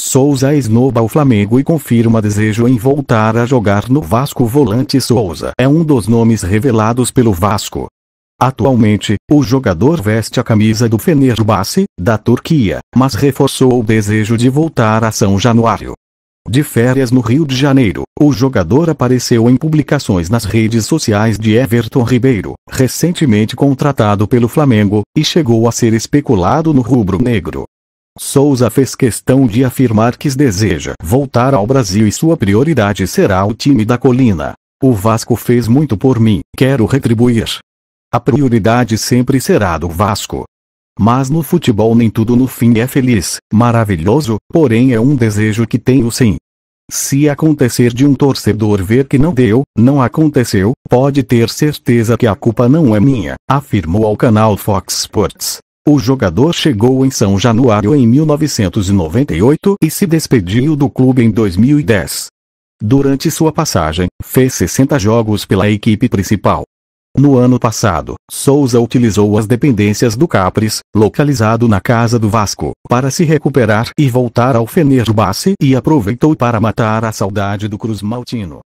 Souza esnoba o Flamengo e confirma desejo em voltar a jogar no Vasco. Volante Souza é um dos nomes revelados pelo Vasco. Atualmente, o jogador veste a camisa do Fenerbahçe, da Turquia, mas reforçou o desejo de voltar a São Januário. De férias no Rio de Janeiro, o jogador apareceu em publicações nas redes sociais de Everton Ribeiro, recentemente contratado pelo Flamengo, e chegou a ser especulado no rubro negro. Souza fez questão de afirmar que deseja voltar ao Brasil e sua prioridade será o time da colina. O Vasco fez muito por mim, quero retribuir. A prioridade sempre será do Vasco. Mas no futebol nem tudo no fim é feliz, maravilhoso, porém é um desejo que tenho sim. Se acontecer de um torcedor ver que não deu, não aconteceu, pode ter certeza que a culpa não é minha, afirmou ao canal Fox Sports. O jogador chegou em São Januário em 1998 e se despediu do clube em 2010. Durante sua passagem, fez 60 jogos pela equipe principal. No ano passado, Souza utilizou as dependências do Capris, localizado na casa do Vasco, para se recuperar e voltar ao Fenerbahçe e aproveitou para matar a saudade do Cruz Maltino.